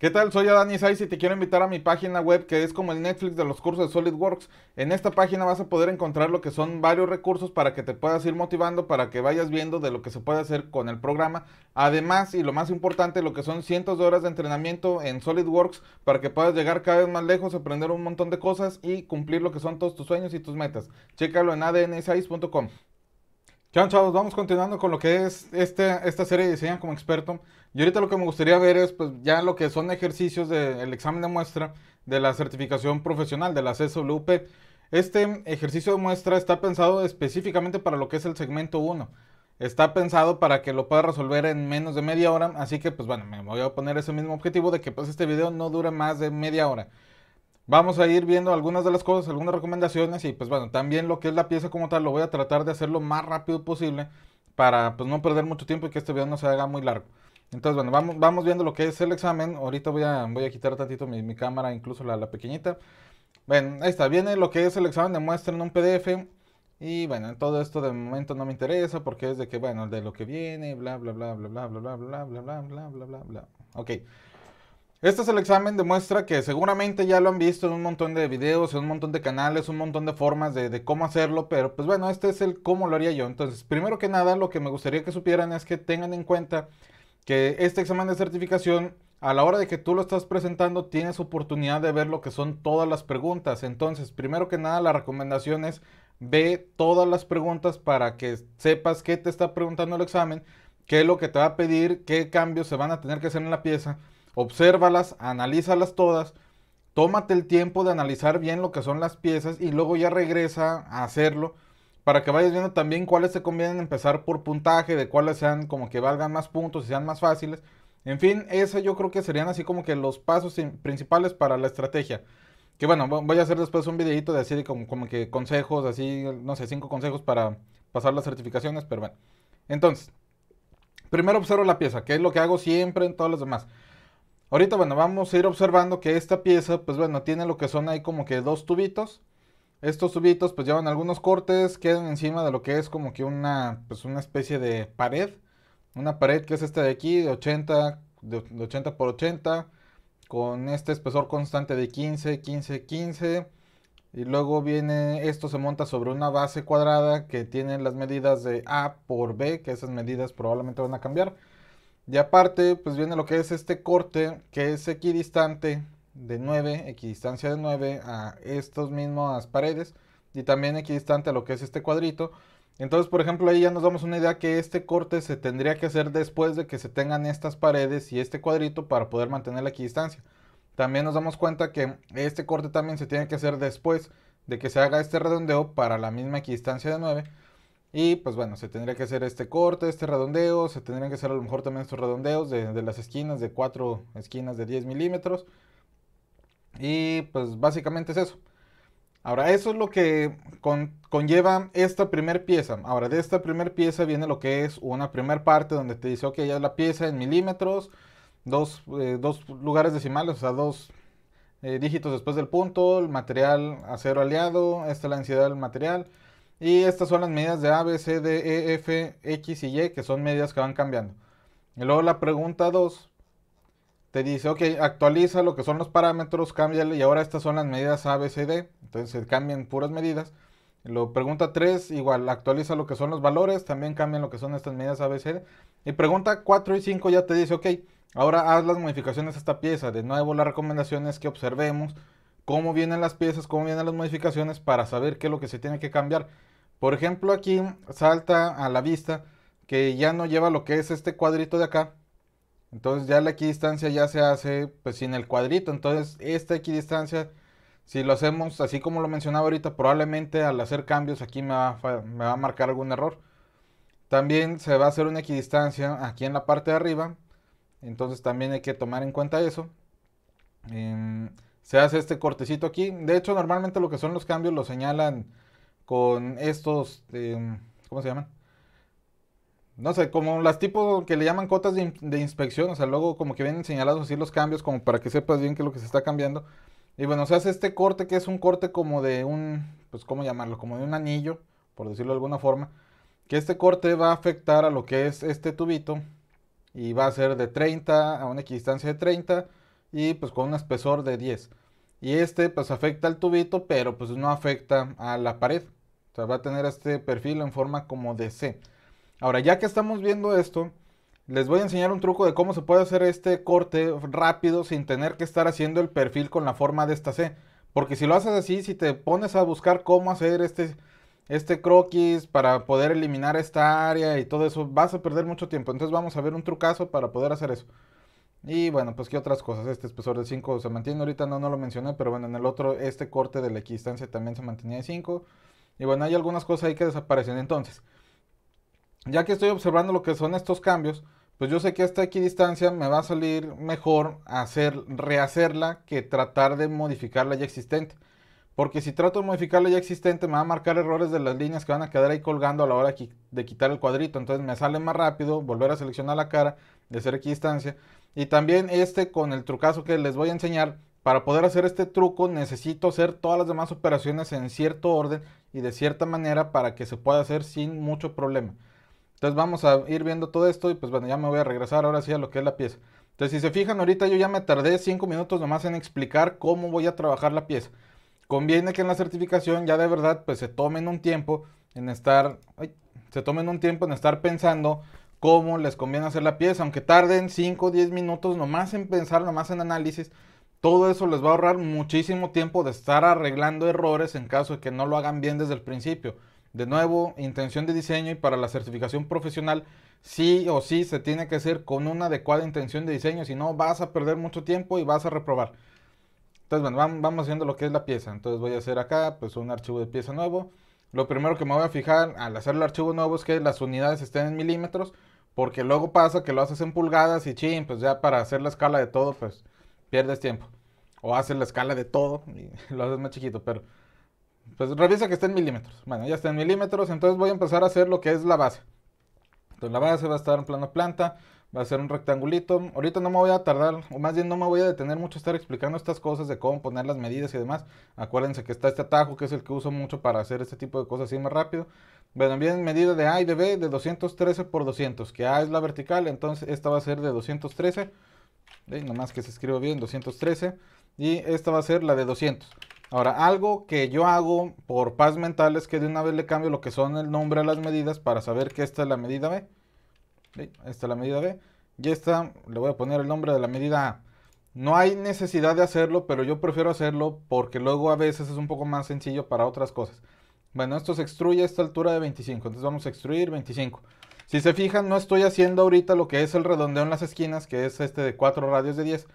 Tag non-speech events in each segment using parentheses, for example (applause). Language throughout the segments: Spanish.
¿Qué tal? Soy Adani Saiz y te quiero invitar a mi página web que es como el Netflix de los cursos de SolidWorks. En esta página vas a poder encontrar lo que son varios recursos para que te puedas ir motivando, para que vayas viendo de lo que se puede hacer con el programa. Además, y lo más importante, lo que son cientos de horas de entrenamiento en SolidWorks para que puedas llegar cada vez más lejos, aprender un montón de cosas y cumplir lo que son todos tus sueños y tus metas. Chécalo en adnsaiz.com Chao, chavos, vamos continuando con lo que es este, esta serie de diseño como experto. Y ahorita lo que me gustaría ver es pues ya lo que son ejercicios del examen de muestra de la certificación profesional de la CSWP. Este ejercicio de muestra está pensado específicamente para lo que es el segmento 1. Está pensado para que lo pueda resolver en menos de media hora, así que pues bueno, me voy a poner ese mismo objetivo de que pues este video no dure más de media hora. Vamos a ir viendo algunas de las cosas, algunas recomendaciones y pues bueno, también lo que es la pieza como tal lo voy a tratar de hacer lo más rápido posible para pues no perder mucho tiempo y que este video no se haga muy largo. Entonces bueno, vamos, vamos viendo lo que es el examen. Ahorita voy a, voy a quitar tantito mi, mi cámara, incluso la, pequeñita. Bueno, ahí está, viene lo que es el examen de muestra en un PDF. Y bueno, todo esto de momento no me interesa porque es de que, bueno, de lo que viene, bla, bla, bla, bla, bla, bla, bla, bla, bla, bla, bla, bla, bla, bla. Ok. Este es el examen, demuestra que seguramente ya lo han visto en un montón de videos, en un montón de canales, un montón de formas de, cómo hacerlo, pero pues bueno, este es el cómo lo haría yo. Entonces, primero que nada, lo que me gustaría que supieran es que tengan en cuenta que este examen de certificación, a la hora de que tú lo estás presentando, tienes oportunidad de ver lo que son todas las preguntas. Entonces, primero que nada, la recomendación es ve todas las preguntas para que sepas qué te está preguntando el examen, qué es lo que te va a pedir, qué cambios se van a tener que hacer en la pieza obsérvalas, analízalas todas, tómate el tiempo de analizar bien lo que son las piezas y luego ya regresa a hacerlo para que vayas viendo también cuáles te convienen empezar por puntaje, de cuáles sean como que valgan más puntos y sean más fáciles. En fin, eso yo creo que serían así como que los pasos principales para la estrategia. Que bueno, voy a hacer después un videito de así como, como que consejos, así, no sé, cinco consejos para pasar las certificaciones, pero bueno. Entonces, primero observo la pieza, que es lo que hago siempre en todos los demás. Ahorita, bueno, vamos a ir observando que esta pieza, pues bueno, tiene lo que son ahí como que dos tubitos. Estos tubitos pues llevan algunos cortes, quedan encima de lo que es como que una, pues una especie de pared. Una pared que es esta de aquí, de 80, de, 80 por 80, con este espesor constante de 15, 15, 15. Y luego viene, esto se monta sobre una base cuadrada que tiene las medidas de A por B, que esas medidas probablemente van a cambiar. Y aparte, pues viene lo que es este corte, que es equidistante de 9, equidistancia de 9 a estas mismas paredes y también equidistante a lo que es este cuadrito. Entonces, por ejemplo, ahí ya nos damos una idea que este corte se tendría que hacer después de que se tengan estas paredes y este cuadrito para poder mantener la equidistancia. También nos damos cuenta que este corte también se tiene que hacer después de que se haga este redondeo para la misma equidistancia de 9 y pues bueno, se tendría que hacer este corte, este redondeo, se tendrían que hacer a lo mejor también estos redondeos de, las esquinas, de cuatro esquinas de 10 milímetros. Y pues básicamente es eso. Ahora, eso es lo que conlleva esta primer pieza. Ahora, de esta primer pieza viene lo que es una primer parte donde te dice, ok, ya es la pieza en milímetros, eh, dos, lugares decimales, o sea, dos eh, dígitos después del punto, el material acero aliado, esta es la densidad del material. Y estas son las medidas de A, B, C, D, E, F, X y Y, que son medidas que van cambiando. Y luego la pregunta 2 te dice, ok, actualiza lo que son los parámetros, cámbiale y ahora estas son las medidas A, B, C, D. Entonces se cambian puras medidas. Lo pregunta 3, igual, actualiza lo que son los valores, también cambian lo que son estas medidas A, B, D Y pregunta 4 y 5 ya te dice, ok, ahora haz las modificaciones a esta pieza. De nuevo, la recomendación es que observemos cómo vienen las piezas, cómo vienen las modificaciones para saber qué es lo que se tiene que cambiar. Por ejemplo, aquí salta a la vista que ya no lleva lo que es este cuadrito de acá. Entonces ya la equidistancia ya se hace pues sin el cuadrito. Entonces esta equidistancia, si lo hacemos así como lo mencionaba ahorita, probablemente al hacer cambios aquí me va, a marcar algún error. También se va a hacer una equidistancia aquí en la parte de arriba. Entonces también hay que tomar en cuenta eso. Em, se hace este cortecito aquí. De hecho, normalmente lo que son los cambios lo señalan con estos, em, ¿cómo se llaman? No sé, como las tipos que le llaman cotas de, inspección, o sea, luego como que vienen señalados así los cambios, como para que sepas bien qué es lo que se está cambiando. Y bueno, se hace este corte que es un corte como de un, pues, ¿cómo llamarlo? Como de un anillo, por decirlo de alguna forma. Que este corte va a afectar a lo que es este tubito y va a ser de 30 a una equidistancia de 30 y pues con un espesor de 10. Y este pues afecta al tubito, pero pues no afecta a la pared. O sea, va a tener este perfil en forma como de C. Ahora, ya que estamos viendo esto, les voy a enseñar un truco de cómo se puede hacer este corte rápido sin tener que estar haciendo el perfil con la forma de esta C. Porque si lo haces así, si te pones a buscar cómo hacer este, este croquis para poder eliminar esta área y todo eso, vas a perder mucho tiempo. Entonces vamos a ver un trucazo para poder hacer eso. Y bueno, pues qué otras cosas. Este espesor de 5 se mantiene. Ahorita no, no lo mencioné, pero bueno, en el otro, este corte de la equidistancia también se mantenía de 5. Y bueno, hay algunas cosas ahí que desaparecen. Entonces, ya que estoy observando lo que son estos cambios, pues yo sé que esta equidistancia me va a salir mejor hacer, rehacerla que tratar de modificarla ya existente. Porque si trato de modificarla ya existente, me va a marcar errores de las líneas que van a quedar ahí colgando a la hora de quitar el cuadrito. Entonces me sale más rápido volver a seleccionar la cara de hacer equidistancia. Y también este con el trucazo que les voy a enseñar, para poder hacer este truco necesito hacer todas las demás operaciones en cierto orden y de cierta manera para que se pueda hacer sin mucho problema. Entonces vamos a ir viendo todo esto y pues bueno, ya me voy a regresar ahora sí a lo que es la pieza. Entonces si se fijan ahorita yo ya me tardé 5 minutos nomás en explicar cómo voy a trabajar la pieza. Conviene que en la certificación ya de verdad pues se tomen un tiempo en estar, se tomen un tiempo en estar pensando cómo les conviene hacer la pieza, aunque tarden 5 o 10 minutos nomás en pensar, nomás en análisis, todo eso les va a ahorrar muchísimo tiempo de estar arreglando errores en caso de que no lo hagan bien desde el principio. De nuevo, intención de diseño y para la certificación profesional sí o sí se tiene que hacer con una adecuada intención de diseño, si no vas a perder mucho tiempo y vas a reprobar. Entonces, bueno, vamos haciendo lo que es la pieza. Entonces voy a hacer acá pues un archivo de pieza nuevo. Lo primero que me voy a fijar al hacer el archivo nuevo es que las unidades estén en milímetros, porque luego pasa que lo haces en pulgadas y chin, pues ya para hacer la escala de todo, pues pierdes tiempo. O haces la escala de todo y (laughs) lo haces más chiquito, pero pues revisa que esté en milímetros. Bueno, ya está en milímetros, entonces voy a empezar a hacer lo que es la base. Entonces la base va a estar en plano planta, va a ser un rectangulito. Ahorita no me voy a tardar, o más bien no me voy a detener mucho a estar explicando estas cosas de cómo poner las medidas y demás. Acuérdense que está este atajo que es el que uso mucho para hacer este tipo de cosas así más rápido. Bueno, bien medida de A y de B de 213 por 200, que A es la vertical, entonces esta va a ser de 213 Nomás que se escribe bien, 213. Y esta va a ser la de 200. Ahora, algo que yo hago por paz mental es que de una vez le cambio lo que son el nombre a las medidas para saber que esta es la medida B. Esta es la medida B. Y esta le voy a poner el nombre de la medida A. No hay necesidad de hacerlo, pero yo prefiero hacerlo porque luego a veces es un poco más sencillo para otras cosas. Bueno, esto se extruye a esta altura de 25. Entonces vamos a extruir 25. Si se fijan, no estoy haciendo ahorita lo que es el redondeo en las esquinas, que es este de 4 radios de 10.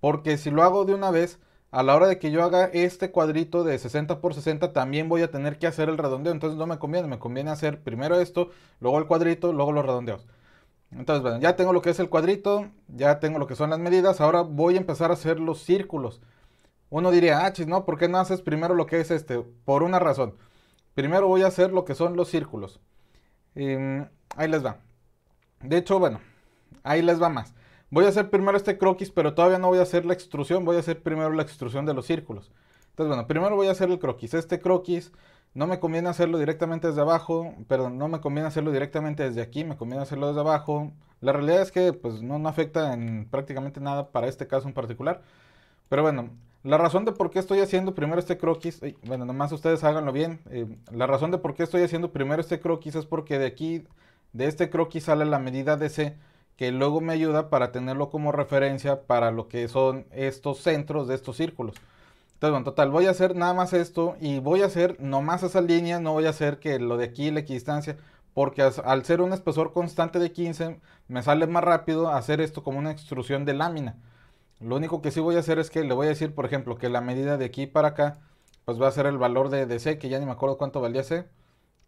Porque si lo hago de una vez, a la hora de que yo haga este cuadrito de 60 por 60 también voy a tener que hacer el redondeo. Entonces no me conviene, me conviene hacer primero esto, luego el cuadrito, luego los redondeos. Entonces, bueno, ya tengo lo que es el cuadrito, ya tengo lo que son las medidas, ahora voy a empezar a hacer los círculos. Uno diría, ah, chis, no, ¿por qué no haces primero lo que es este? Por una razón. Primero voy a hacer lo que son los círculos. Em, ahí les va. De hecho, bueno, ahí les va más. Voy a hacer primero este croquis, pero todavía no voy a hacer la extrusión, voy a hacer primero la extrusión de los círculos. Entonces, bueno, primero voy a hacer el croquis. Este croquis no me conviene hacerlo directamente desde abajo, perdón, no me conviene hacerlo directamente desde aquí, me conviene hacerlo desde abajo. La realidad es que pues no, no afecta en prácticamente nada para este caso en particular. Pero bueno, la razón de por qué estoy haciendo primero este croquis, bueno, nomás ustedes háganlo bien, eh, la razón de por qué estoy haciendo primero este croquis es porque de aquí de este croquis sale la medida de C que luego me ayuda para tenerlo como referencia para lo que son estos centros de estos círculos. Entonces, bueno, total, voy a hacer nada más esto y voy a hacer nomás esa línea, no voy a hacer que lo de aquí, la equidistancia, porque al ser un espesor constante de 15, me sale más rápido hacer esto como una extrusión de lámina. Lo único que sí voy a hacer es que le voy a decir, por ejemplo, que la medida de aquí para acá, pues va a ser el valor de, dc que ya ni me acuerdo cuánto valía C,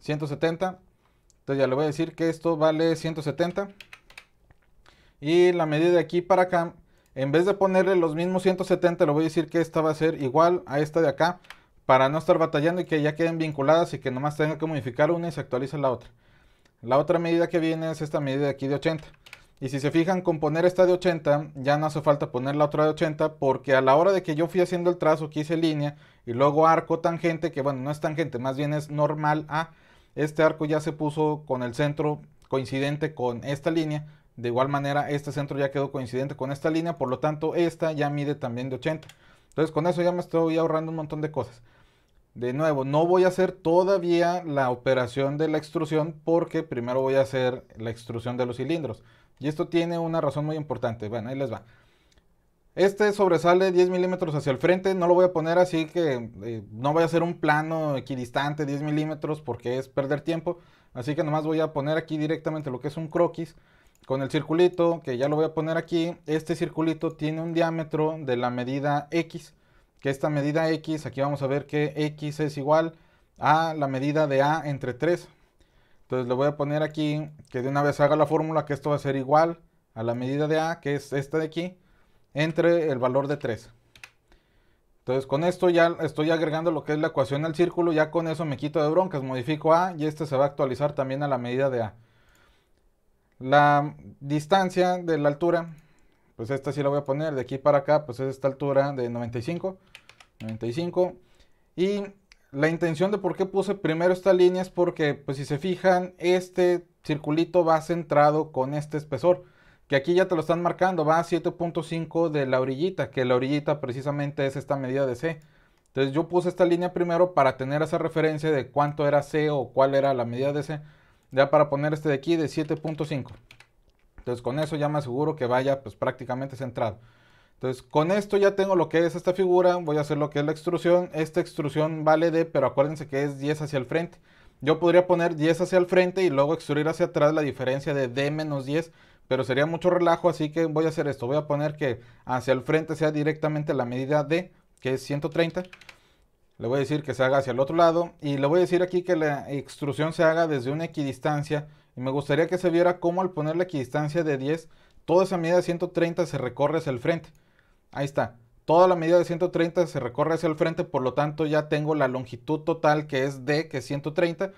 170. Entonces ya le voy a decir que esto vale 170. Y la medida de aquí para acá, en vez de ponerle los mismos 170, le voy a decir que esta va a ser igual a esta de acá. Para no estar batallando y que ya queden vinculadas y que nomás tenga que modificar una y se actualice la otra. La otra medida que viene es esta medida de aquí de 80. Y si se fijan con poner esta de 80, ya no hace falta poner la otra de 80 porque a la hora de que yo fui haciendo el trazo, quise línea y luego arco tangente, que bueno, no es tangente, más bien es normal a este arco ya se puso con el centro coincidente con esta línea. De igual manera, este centro ya quedó coincidente con esta línea, por lo tanto, esta ya mide también de 80. Entonces, con eso ya me estoy ahorrando un montón de cosas. De nuevo, no voy a hacer todavía la operación de la extrusión porque primero voy a hacer la extrusión de los cilindros. Y esto tiene una razón muy importante. Bueno, ahí les va. Este sobresale 10 milímetros hacia el frente, no lo voy a poner así que eh, no voy a hacer un plano equidistante 10 milímetros porque es perder tiempo. Así que nomás voy a poner aquí directamente lo que es un croquis con el circulito que ya lo voy a poner aquí. Este circulito tiene un diámetro de la medida X, que esta medida X, aquí vamos a ver que X es igual a la medida de A entre 3. Entonces le voy a poner aquí que de una vez haga la fórmula que esto va a ser igual a la medida de A, que es esta de aquí entre el valor de 3. Entonces con esto ya estoy agregando lo que es la ecuación al círculo, ya con eso me quito de broncas, modifico A y este se va a actualizar también a la medida de A. La distancia de la altura, pues esta sí la voy a poner de aquí para acá, pues es esta altura de 95, 95. Y la intención de por qué puse primero esta línea es porque, pues si se fijan, este circulito va centrado con este espesor que aquí ya te lo están marcando, va a 7.5 de la orillita, que la orillita precisamente es esta medida de C. Entonces yo puse esta línea primero para tener esa referencia de cuánto era C o cuál era la medida de C, ya para poner este de aquí de 7.5. Entonces con eso ya me aseguro que vaya pues prácticamente centrado. Entonces con esto ya tengo lo que es esta figura, voy a hacer lo que es la extrusión, esta extrusión vale de, pero acuérdense que es 10 hacia el frente. Yo podría poner 10 hacia el frente y luego extruir hacia atrás la diferencia de D menos 10 pero sería mucho relajo, así que voy a hacer esto. Voy a poner que hacia el frente sea directamente la medida D, que es 130. Le voy a decir que se haga hacia el otro lado y le voy a decir aquí que la extrusión se haga desde una equidistancia. Y me gustaría que se viera cómo al poner la equidistancia de 10, toda esa medida de 130 se recorre hacia el frente. Ahí está. Toda la medida de 130 se recorre hacia el frente, por lo tanto ya tengo la longitud total que es D, que es 130,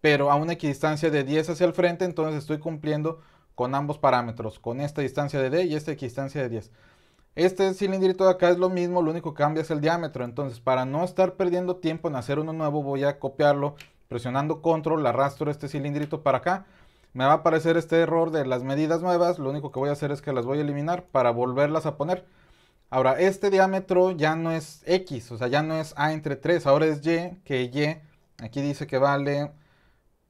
pero a una equidistancia de 10 hacia el frente, entonces estoy cumpliendo con ambos parámetros, con esta distancia de D y esta distancia de 10. Este cilindrito de acá es lo mismo, lo único que cambia es el diámetro. Entonces, para no estar perdiendo tiempo en hacer uno nuevo, voy a copiarlo presionando control, arrastro este cilindrito para acá. Me va a aparecer este error de las medidas nuevas, lo único que voy a hacer es que las voy a eliminar para volverlas a poner. Ahora, este diámetro ya no es X, o sea, ya no es A entre 3, ahora es Y, que Y aquí dice que vale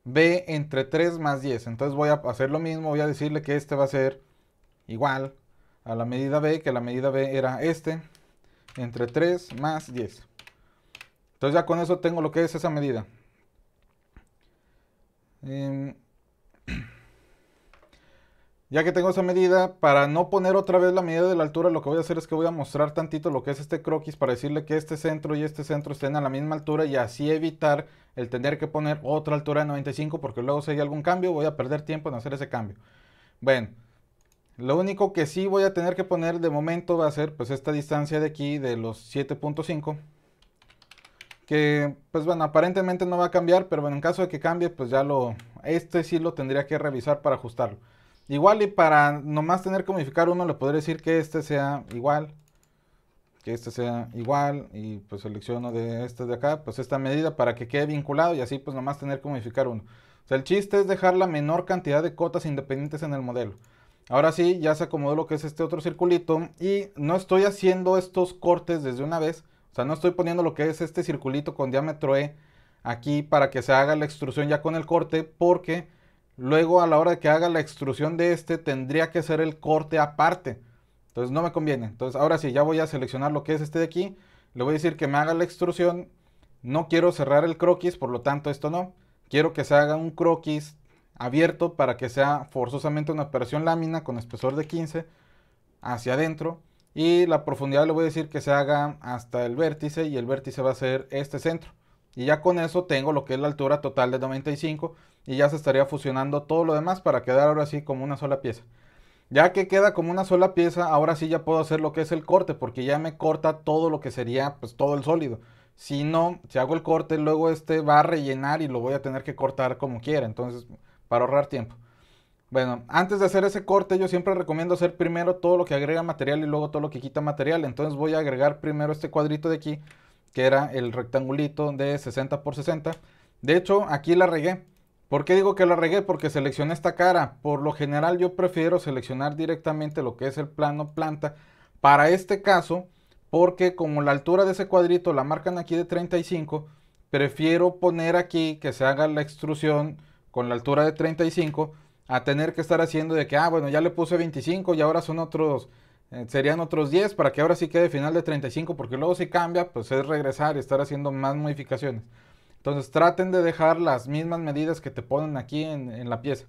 b entre 3 más 10. Entonces voy a hacer lo mismo, voy a decirle que este va a ser igual a la medida b, que la medida b era este, entre 3 más 10. Entonces ya con eso tengo lo que es esa medida. Em, (clears throat) Ya que tengo esa medida, para no poner otra vez la medida de la altura, lo que voy a hacer es que voy a mostrar tantito lo que es este croquis para decirle que este centro y este centro estén a la misma altura y así evitar el tener que poner otra altura de 95 porque luego si hay algún cambio voy a perder tiempo en hacer ese cambio. Bueno, lo único que sí voy a tener que poner de momento va a ser pues esta distancia de aquí de los 7.5 que pues bueno, aparentemente no va a cambiar, pero bueno, en caso de que cambie, pues ya lo, este sí lo tendría que revisar para ajustarlo. Igual y para nomás tener que modificar uno, le podré decir que este sea igual. Que este sea igual. Y pues selecciono de este de acá, pues esta medida para que quede vinculado. Y así pues nomás tener que modificar uno. O sea, el chiste es dejar la menor cantidad de cotas independientes en el modelo. Ahora sí, ya se acomodó lo que es este otro circulito. Y no estoy haciendo estos cortes desde una vez. O sea, no estoy poniendo lo que es este circulito con diámetro E aquí para que se haga la extrusión ya con el corte. Porque Luego a la hora de que haga la extrusión de este tendría que ser el corte aparte. Entonces no me conviene. Entonces ahora sí, ya voy a seleccionar lo que es este de aquí. Le voy a decir que me haga la extrusión. No quiero cerrar el croquis, por lo tanto esto no. Quiero que se haga un croquis abierto para que sea forzosamente una operación lámina con espesor de 15 hacia adentro. Y la profundidad le voy a decir que se haga hasta el vértice y el vértice va a ser este centro. Y ya con eso tengo lo que es la altura total de 95 y ya se estaría fusionando todo lo demás para quedar ahora así como una sola pieza. Ya que queda como una sola pieza, ahora sí ya puedo hacer lo que es el corte, porque ya me corta todo lo que sería pues todo el sólido. Si no, si hago el corte, luego este va a rellenar y lo voy a tener que cortar como quiera, entonces para ahorrar tiempo. Bueno, antes de hacer ese corte yo siempre recomiendo hacer primero todo lo que agrega material y luego todo lo que quita material. Entonces voy a agregar primero este cuadrito de aquí, que era el rectangulito de 60 por 60. De hecho, aquí la regué. ¿Por qué digo que la regué? Porque seleccioné esta cara. Por lo general yo prefiero seleccionar directamente lo que es el plano planta. Para este caso, porque como la altura de ese cuadrito la marcan aquí de 35, prefiero poner aquí que se haga la extrusión con la altura de 35 a tener que estar haciendo de que, ah, bueno, ya le puse 25 y ahora son otros, eh, serían otros 10 para que ahora sí quede final de 35, porque luego si cambia, pues es regresar y estar haciendo más modificaciones. Entonces traten de dejar las mismas medidas que te ponen aquí en, la pieza.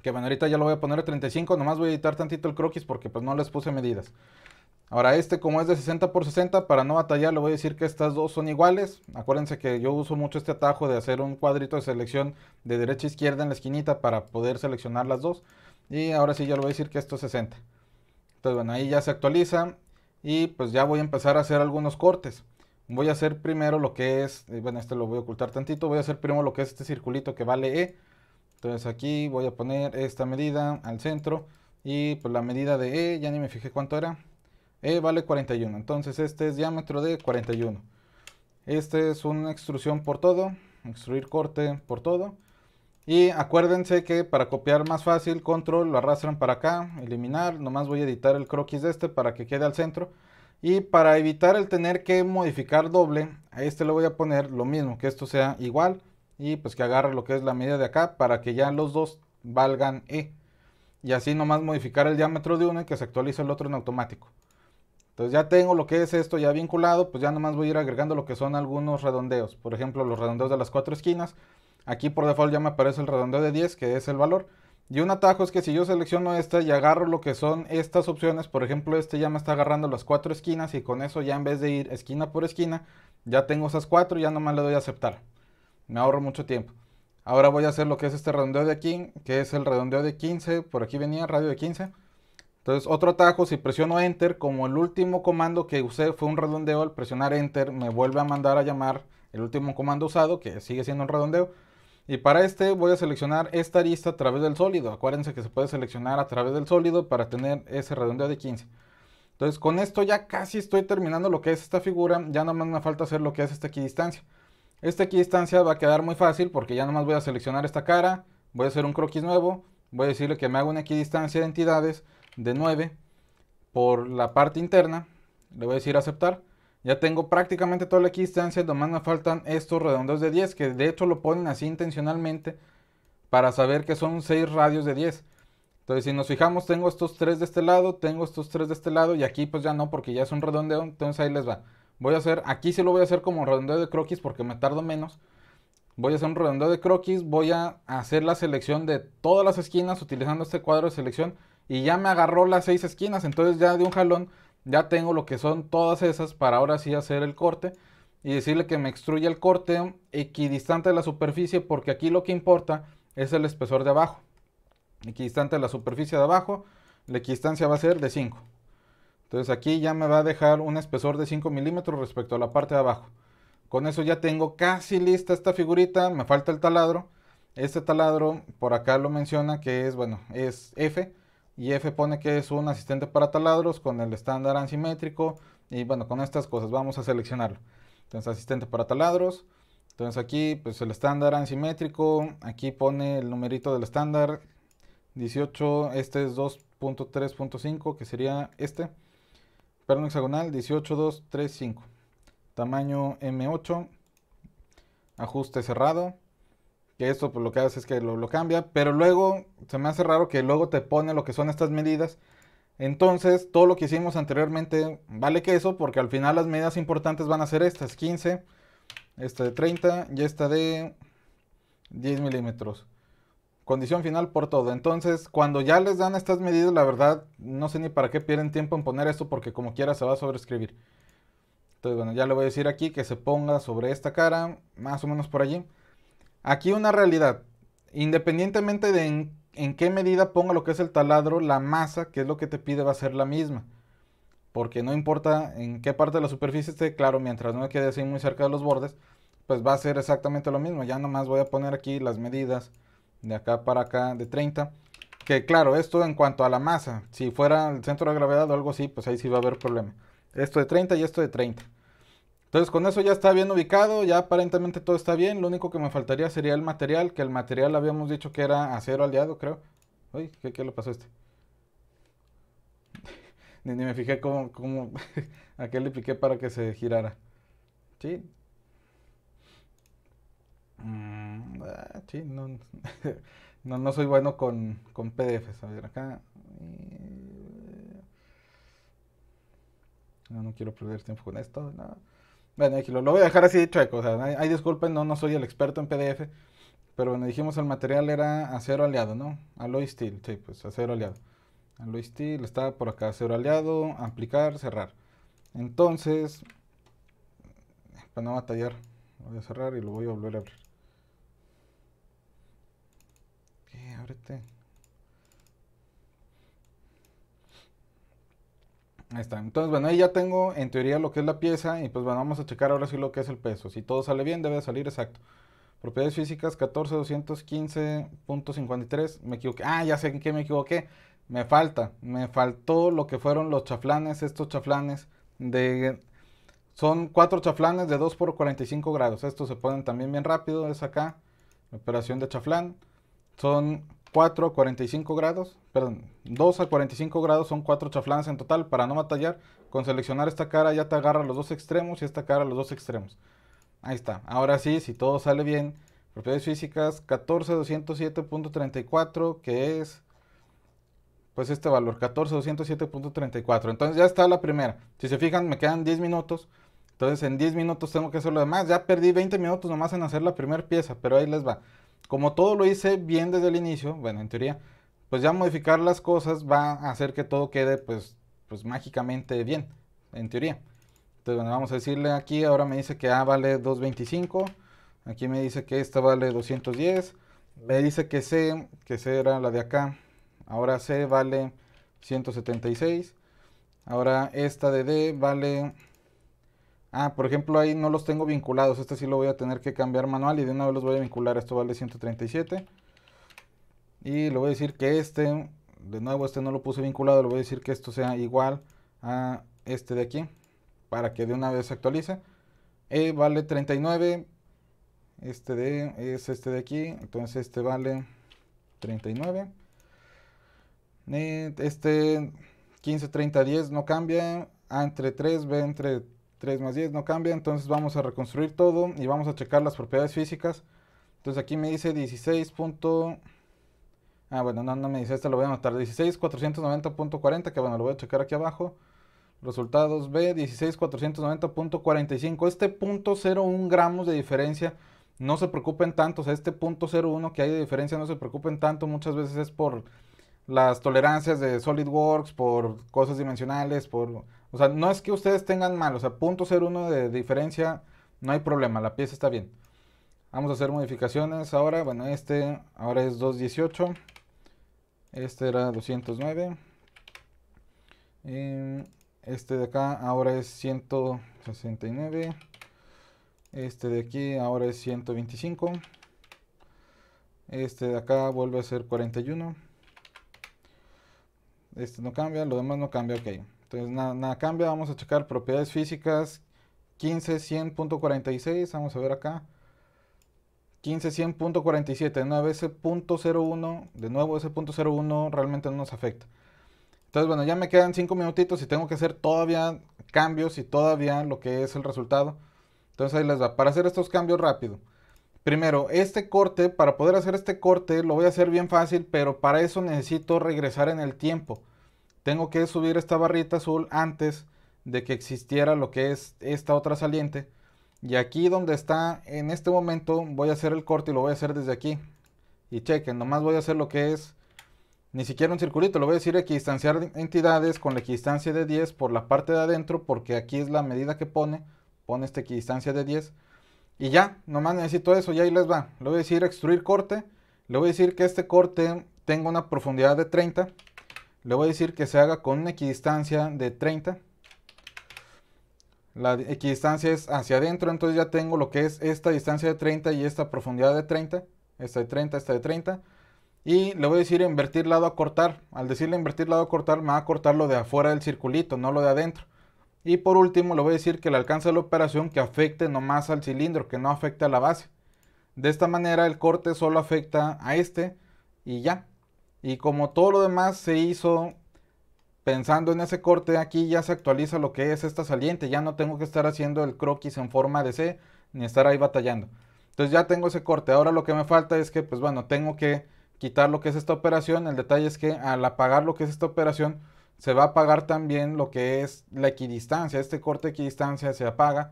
Que bueno, ahorita ya lo voy a poner a 35, nomás voy a editar tantito el croquis porque pues no les puse medidas. Ahora este como es de 60 por 60, para no batallar le voy a decir que estas dos son iguales. Acuérdense que yo uso mucho este atajo de hacer un cuadrito de selección de derecha a izquierda en la esquinita para poder seleccionar las dos. Y ahora sí ya le voy a decir que esto es 60. Entonces bueno, ahí ya se actualiza y pues ya voy a empezar a hacer algunos cortes voy a hacer primero lo que es, eh, bueno, este lo voy a ocultar tantito, voy a hacer primero lo que es este circulito que vale E. Entonces aquí voy a poner esta medida al centro y pues la medida de E, ya ni me fijé cuánto era, E vale 41, entonces este es diámetro de 41. Este es una extrusión por todo, extruir corte por todo. Y acuérdense que para copiar más fácil, control, lo arrastran para acá, eliminar, nomás voy a editar el croquis de este para que quede al centro y para evitar el tener que modificar doble, a este le voy a poner lo mismo, que esto sea igual y pues que agarre lo que es la media de acá para que ya los dos valgan E. Y así nomás modificar el diámetro de uno y que se actualice el otro en automático. Entonces ya tengo lo que es esto ya vinculado, pues ya nomás voy a ir agregando lo que son algunos redondeos. Por ejemplo, los redondeos de las cuatro esquinas. Aquí por default ya me aparece el redondeo de 10, que es el valor. Y un atajo es que si yo selecciono esta y agarro lo que son estas opciones, por ejemplo, este ya me está agarrando las cuatro esquinas y con eso ya en vez de ir esquina por esquina, ya tengo esas cuatro y ya nomás le doy a aceptar. Me ahorro mucho tiempo. Ahora voy a hacer lo que es este redondeo de aquí, que es el redondeo de 15, por aquí venía radio de 15. Entonces otro atajo, si presiono Enter, como el último comando que usé fue un redondeo, al presionar Enter me vuelve a mandar a llamar el último comando usado, que sigue siendo un redondeo. Y para este voy a seleccionar esta arista a través del sólido. Acuérdense que se puede seleccionar a través del sólido para tener ese redondeo de 15. Entonces con esto ya casi estoy terminando lo que es esta figura. Ya nomás me falta hacer lo que es esta equidistancia. Esta equidistancia va a quedar muy fácil porque ya nomás voy a seleccionar esta cara. Voy a hacer un croquis nuevo. Voy a decirle que me haga una equidistancia de entidades de 9 por la parte interna. Le voy a decir aceptar. Ya tengo prácticamente toda la distancia, nomás me faltan estos redondos de 10, que de hecho lo ponen así intencionalmente para saber que son 6 radios de 10. Entonces, si nos fijamos, tengo estos 3 de este lado, tengo estos 3 de este lado, y aquí pues ya no, porque ya es un redondeo, entonces ahí les va. Voy a hacer, aquí sí lo voy a hacer como redondeo de croquis porque me tardo menos. Voy a hacer un redondeo de croquis, voy a hacer la selección de todas las esquinas utilizando este cuadro de selección, y ya me agarró las 6 esquinas, entonces ya de un jalón ya tengo lo que son todas esas para ahora sí hacer el corte y decirle que me extruya el corte equidistante de la superficie porque aquí lo que importa es el espesor de abajo. Equidistante de la superficie de abajo, la equidistancia va a ser de 5. Entonces aquí ya me va a dejar un espesor de 5 milímetros respecto a la parte de abajo. Con eso ya tengo casi lista esta figurita, me falta el taladro. Este taladro por acá lo menciona que es, bueno, es F y F pone que es un asistente para taladros con el estándar asimétrico. y bueno, con estas cosas vamos a seleccionarlo. Entonces asistente para taladros, entonces aquí pues el estándar asimétrico. aquí pone el numerito del estándar 18, este es 2.3.5 que sería este, perno hexagonal 18235, tamaño M8, ajuste cerrado, que esto pues, lo que hace es que lo, cambia, pero luego se me hace raro que luego te pone lo que son estas medidas. Entonces, todo lo que hicimos anteriormente vale que eso, porque al final las medidas importantes van a ser estas, 15, esta de 30 y esta de 10 milímetros. Condición final por todo. Entonces, cuando ya les dan estas medidas, la verdad, no sé ni para qué pierden tiempo en poner esto porque como quiera se va a sobreescribir. Entonces, bueno, ya le voy a decir aquí que se ponga sobre esta cara, más o menos por allí. Aquí una realidad, independientemente de en, qué medida ponga lo que es el taladro, la masa, que es lo que te pide, va a ser la misma. Porque no importa en qué parte de la superficie esté, claro, mientras no me quede así muy cerca de los bordes, pues va a ser exactamente lo mismo. Ya nomás voy a poner aquí las medidas de acá para acá de 30. Que claro, esto en cuanto a la masa, si fuera el centro de gravedad o algo así, pues ahí sí va a haber problema. Esto de 30 y esto de 30. Entonces con eso ya está bien ubicado, ya aparentemente todo está bien, lo único que me faltaría sería el material, que el material habíamos dicho que era acero aliado, creo. Uy, ¿qué, le pasó a este? (laughs) ni, me fijé cómo, cómo (laughs) a qué le piqué para que se girara. Sí. Mm, ah, sí, (laughs) no, no, soy bueno con, con PDFs. A ver, acá. Eh, no, no quiero perder tiempo con esto, lo, voy a dejar así chueco. O sea, hay, disculpen, no, no soy el experto en PDF. Pero bueno, dijimos el material era acero aliado, ¿no? Alloy steel, sí, pues acero aliado. Alloy steel, estaba por acá, acero aliado, aplicar, cerrar. Entonces, para no batallar, voy a cerrar y lo voy a volver a abrir. ok, Ábrete. Ahí está. Entonces, bueno, ahí ya tengo en teoría lo que es la pieza y pues bueno, vamos a checar ahora sí lo que es el peso. Si todo sale bien, debe salir exacto. Propiedades físicas 14215.53. Me equivoqué. Ah, ya sé en qué me equivoqué. Me falta, me faltó lo que fueron los chaflanes, estos chaflanes de... Son cuatro chaflanes de 2 por 45 grados. Estos se ponen también bien rápido, es acá. Operación de chaflán. Son 4 a 45 grados, perdón, 2 a 45 grados son 4 chaflanes en total para no batallar. Con seleccionar esta cara ya te agarra los dos extremos y esta cara los dos extremos. Ahí está. Ahora sí, si todo sale bien, propiedades físicas 14207.34 que es pues este valor 14207.34. Entonces ya está la primera. Si se fijan, me quedan 10 minutos. Entonces en 10 minutos tengo que hacer lo demás. Ya perdí 20 minutos nomás en hacer la primera pieza, pero ahí les va como todo lo hice bien desde el inicio, bueno, en teoría, pues ya modificar las cosas va a hacer que todo quede pues, pues mágicamente bien, en teoría. Entonces, bueno, vamos a decirle aquí, ahora me dice que A ah, vale 225, aquí me dice que esta vale 210, me dice que C, que C era la de acá, ahora C vale 176, ahora esta de D vale Ah, por ejemplo, ahí no los tengo vinculados. Este sí lo voy a tener que cambiar manual y de una vez los voy a vincular. Esto vale 137. Y le voy a decir que este, de nuevo, este no lo puse vinculado. Le voy a decir que esto sea igual a este de aquí para que de una vez se actualice. E vale 39. Este de es este de aquí. Entonces este vale 39. Este 15, 30, 10 no cambia. A ah, entre 3, B entre 3 más 10 no cambia, entonces vamos a reconstruir todo y vamos a checar las propiedades físicas. Entonces aquí me dice 16. Ah, bueno, no, no me dice, este lo voy a anotar. 16.490.40, que bueno, lo voy a checar aquí abajo. Resultados B, 16.490.45. Este punto 0.1 gramos de diferencia, no se preocupen tanto. O sea, este punto 0.1 que hay de diferencia, no se preocupen tanto. Muchas veces es por las tolerancias de SolidWorks por cosas dimensionales, por... O sea, no es que ustedes tengan mal, o sea, punto de diferencia, no hay problema, la pieza está bien. Vamos a hacer modificaciones ahora, bueno, este ahora es 218, este era 209, este de acá ahora es 169, este de aquí ahora es 125, este de acá vuelve a ser 41. Este no cambia, lo demás no cambia, ok. Entonces nada, cambia, vamos a checar propiedades físicas. 15, vamos a ver acá. 15.100.47, de nuevo ese punto 01, de nuevo ese punto 01 realmente no nos afecta. Entonces, bueno, ya me quedan 5 minutitos y tengo que hacer todavía cambios y todavía lo que es el resultado. Entonces ahí les va. Para hacer estos cambios rápido, Primero, este corte, para poder hacer este corte, lo voy a hacer bien fácil, pero para eso necesito regresar en el tiempo. Tengo que subir esta barrita azul antes de que existiera lo que es esta otra saliente. Y aquí donde está en este momento voy a hacer el corte y lo voy a hacer desde aquí. Y chequen, nomás voy a hacer lo que es ni siquiera un circulito, lo voy a decir equidistanciar entidades con la equidistancia de 10 por la parte de adentro porque aquí es la medida que pone, pone esta equidistancia de 10. Y ya, nomás necesito eso, ya ahí les va. Le voy a decir extruir corte. Le voy a decir que este corte tenga una profundidad de 30. Le voy a decir que se haga con una equidistancia de 30. La equidistancia es hacia adentro, entonces ya tengo lo que es esta distancia de 30 y esta profundidad de 30. Esta de 30, esta de 30. Y le voy a decir invertir lado a cortar. Al decirle invertir lado a cortar, me va a cortar lo de afuera del circulito, no lo de adentro. Y por último le voy a decir que el alcance la operación que afecte nomás al cilindro, que no afecte a la base. De esta manera el corte solo afecta a este y ya. Y como todo lo demás se hizo pensando en ese corte, aquí ya se actualiza lo que es esta saliente. Ya no tengo que estar haciendo el croquis en forma de C ni estar ahí batallando. Entonces ya tengo ese corte. Ahora lo que me falta es que, pues bueno, tengo que quitar lo que es esta operación. El detalle es que al apagar lo que es esta operación, se va a pagar también lo que es la equidistancia. Este corte equidistancia se apaga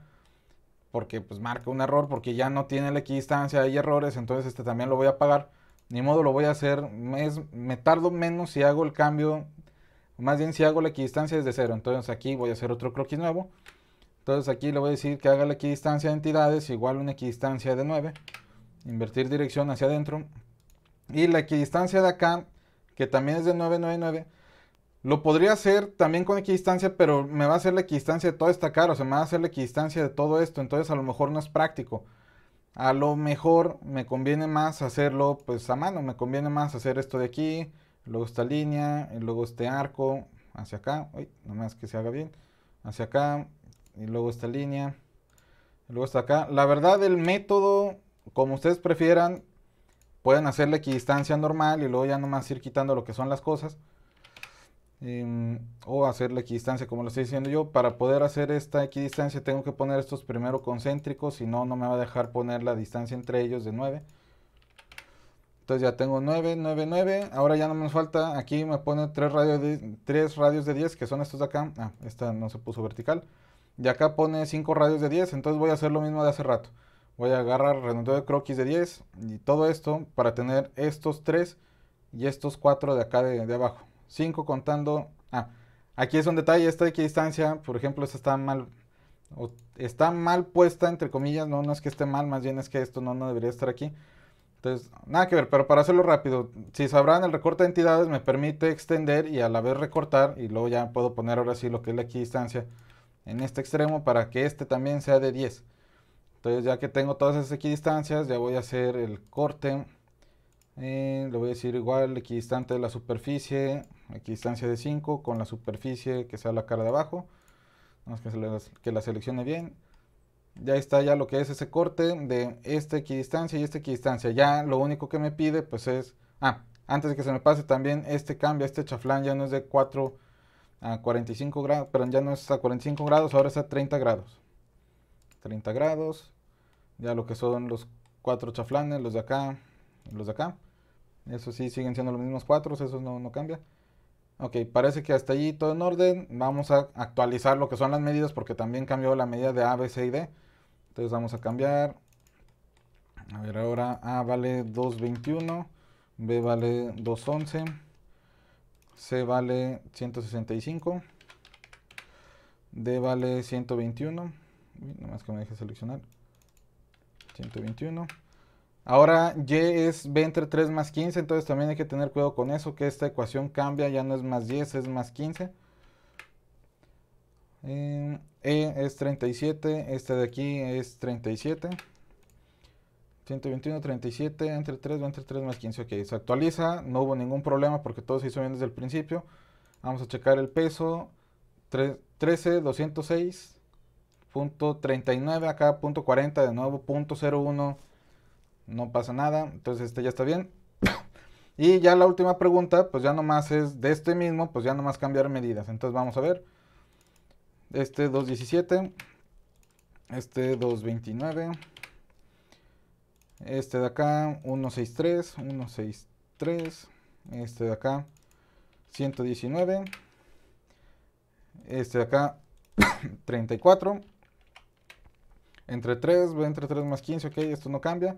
porque pues marca un error, porque ya no tiene la equidistancia, hay errores, entonces este también lo voy a pagar. Ni modo lo voy a hacer, es, me tardo menos si hago el cambio, más bien si hago la equidistancia desde cero. Entonces aquí voy a hacer otro croquis nuevo. Entonces aquí le voy a decir que haga la equidistancia de entidades igual una equidistancia de 9. Invertir dirección hacia adentro. Y la equidistancia de acá, que también es de 999 lo podría hacer también con equidistancia, pero me va a hacer la equidistancia de toda esta cara, o sea, me va a hacer la equidistancia de todo esto, entonces a lo mejor no es práctico. A lo mejor me conviene más hacerlo pues a mano, me conviene más hacer esto de aquí, luego esta línea, y luego este arco hacia acá, uy, nomás que se haga bien, hacia acá, y luego esta línea, y luego hasta acá. La verdad, el método, como ustedes prefieran, pueden hacer la equidistancia normal y luego ya nomás ir quitando lo que son las cosas. Em, o hacer la equidistancia como lo estoy diciendo yo. Para poder hacer esta equidistancia tengo que poner estos primero concéntricos, si no, no me va a dejar poner la distancia entre ellos de 9. Entonces ya tengo 9, 9, 9. Ahora ya no me falta, aquí me pone 3 radios de, radios de 10, que son estos de acá. Ah, esta no se puso vertical. Y acá pone 5 radios de 10, entonces voy a hacer lo mismo de hace rato. Voy a agarrar redondeo de croquis de 10 y todo esto para tener estos 3 y estos 4 de acá de abajo. 5 contando... Ah, aquí es un detalle, esta equidistancia, por ejemplo, esta está mal... está mal puesta, entre comillas, no, no es que esté mal, más bien es que esto no, no debería estar aquí. Entonces, nada que ver, pero para hacerlo rápido, si sabrán, el recorte de entidades me permite extender y a la vez recortar, y luego ya puedo poner ahora sí lo que es la equidistancia en este extremo para que este también sea de 10. Entonces, ya que tengo todas esas equidistancias, ya voy a hacer el corte eh, le voy a decir igual equidistante de la superficie, equidistancia de 5 con la superficie que sea la cara de abajo. Vamos que, la, que la seleccione bien. Ya está ya lo que es ese corte de esta equidistancia y esta equidistancia. Ya lo único que me pide pues es... Ah, antes de que se me pase también este cambio, este chaflán ya no es de 4 a 45 grados, pero ya no es a 45 grados, ahora es a 30 grados. 30 grados, ya lo que son los cuatro chaflanes, los de acá y los de acá. Eso sí, siguen siendo los mismos cuatro, eso no, cambia. Ok, parece que hasta allí todo en orden. Vamos a actualizar lo que son las medidas porque también cambió la medida de A, B, C y D. Entonces vamos a cambiar. A ver, ahora A vale 2.21, B vale 2.11, C vale 165, D vale 121. más que me deje seleccionar. 121. Ahora y es b entre 3 más 15, entonces también hay que tener cuidado con eso, que esta ecuación cambia, ya no es más 10, es más 15. Em, e es 37, este de aquí es 37. 121, 37, entre 3, entre 3 más 15, ok, se actualiza, no hubo ningún problema porque todo se hizo bien desde el principio. Vamos a checar el peso, 3, 13, 206, punto 39, acá punto 40, de nuevo, punto 01 no pasa nada, entonces este ya está bien. (coughs) Y ya la última pregunta, pues ya nomás es de este mismo, pues ya nomás cambiar medidas. Entonces vamos a ver. Este 217, este 229, este de acá 163, 163, este de acá 119, este de acá 34. (coughs) Entre 3, entre 3 más 15, ok, esto no cambia.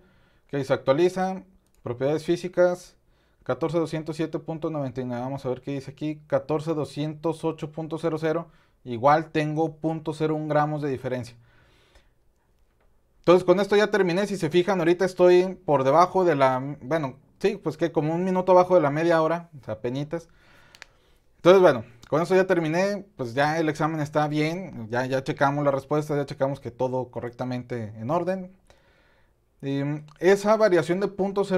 Ok, se actualiza. Propiedades físicas. 14207.99. Vamos a ver qué dice aquí. 14208.00. Igual tengo 0.01 gramos de diferencia. Entonces con esto ya terminé. Si se fijan, ahorita estoy por debajo de la... Bueno, sí, pues que como un minuto abajo de la media hora. O sea, penitas. Entonces, bueno, con esto ya terminé. Pues ya el examen está bien. Ya, ya checamos la respuesta. Ya checamos que todo correctamente en orden. Em, esa variación de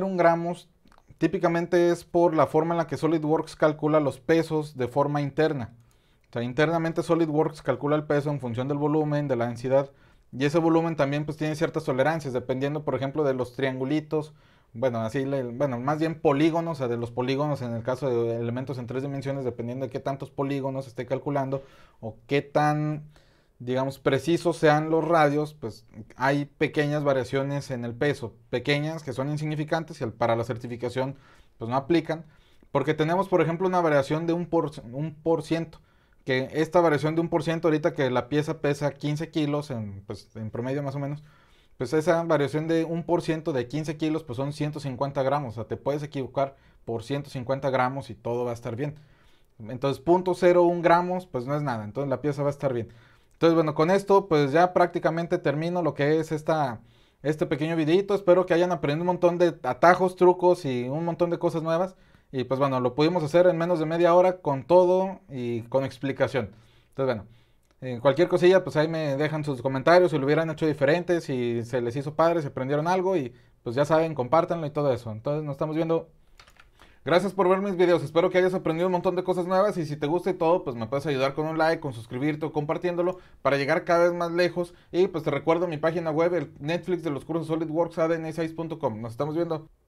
un gramos típicamente es por la forma en la que SolidWorks calcula los pesos de forma interna. O sea, internamente SolidWorks calcula el peso en función del volumen, de la densidad, y ese volumen también pues tiene ciertas tolerancias, dependiendo por ejemplo de los triangulitos, bueno, así, bueno, más bien polígonos, o sea, de los polígonos en el caso de elementos en tres dimensiones, dependiendo de qué tantos polígonos esté calculando o qué tan digamos, precisos sean los radios, pues hay pequeñas variaciones en el peso, pequeñas que son insignificantes y para la certificación pues no aplican, porque tenemos por ejemplo una variación de un por, un por ciento, que esta variación de un por ciento ahorita que la pieza pesa 15 kilos en, pues, en promedio más o menos, pues esa variación de un por ciento de 15 kilos pues son 150 gramos, o sea, te puedes equivocar por 150 gramos y todo va a estar bien. Entonces, 0.01 gramos, pues no es nada, entonces la pieza va a estar bien. Entonces, bueno, con esto pues ya prácticamente termino lo que es esta, este pequeño videito. Espero que hayan aprendido un montón de atajos, trucos y un montón de cosas nuevas. Y pues bueno, lo pudimos hacer en menos de media hora con todo y con explicación. Entonces, bueno, en eh, cualquier cosilla, pues ahí me dejan sus comentarios si lo hubieran hecho diferente, si se les hizo padre, si aprendieron algo y pues ya saben, compártanlo y todo eso. Entonces, nos estamos viendo. Gracias por ver mis videos, espero que hayas aprendido un montón de cosas nuevas y si te gusta y todo, pues me puedes ayudar con un like, con suscribirte o compartiéndolo para llegar cada vez más lejos y pues te recuerdo mi página web, el Netflix de los cursos SolidWorks ADN6.com. Nos estamos viendo.